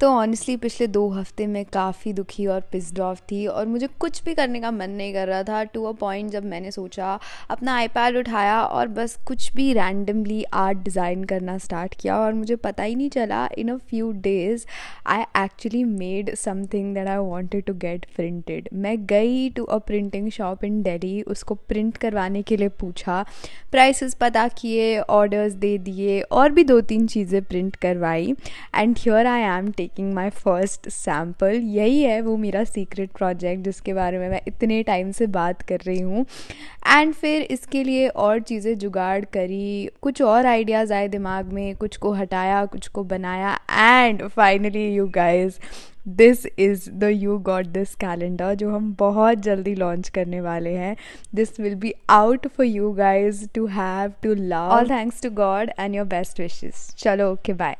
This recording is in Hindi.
तो ऑनेस्टली पिछले दो हफ्ते मैं काफ़ी दुखी और पिस्ड ऑफ थी और मुझे कुछ भी करने का मन नहीं कर रहा था टू अ पॉइंट जब मैंने सोचा अपना आईपैड उठाया और बस कुछ भी रैंडमली आर्ट डिज़ाइन करना स्टार्ट किया और मुझे पता ही नहीं चला in a few days I actually made something that I wanted to get printed मैं गई to a printing shop in Delhi उसको प्रिंट करवाने के लिए पूछा प्राइसेस पता किए ऑर्डर्स दे दिए और भी दो तीन चीज़ें प्रिंट करवाई and here I am take making my first sample यही है वो मेरा सीक्रेट प्रोजेक्ट जिसके बारे में मैं इतने टाइम से बात कर रही हूँ एंड फिर इसके लिए और चीज़ें जुगाड़ करी कुछ और आइडियाज़ आए दिमाग में कुछ को हटाया कुछ को बनाया and finally you guys this is the you got this calendar जो हम बहुत जल्दी लॉन्च करने वाले हैं this will be out for you guys to have to love all thanks to God and your best wishes चलो ओके बाय